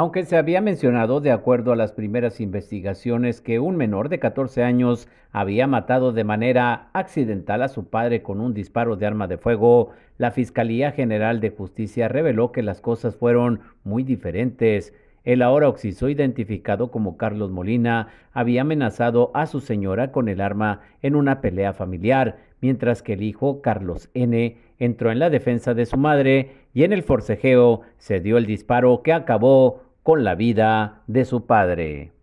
Aunque se había mencionado, de acuerdo a las primeras investigaciones, que un menor de 14 años había matado de manera accidental a su padre con un disparo de arma de fuego, la Fiscalía General de Justicia reveló que las cosas fueron muy diferentes. El ahora occiso, identificado como Carlos Molina, había amenazado a su señora con el arma en una pelea familiar, mientras que el hijo, Carlos N., entró en la defensa de su madre y en el forcejeo se dio el disparo que acabó con la vida de su padre.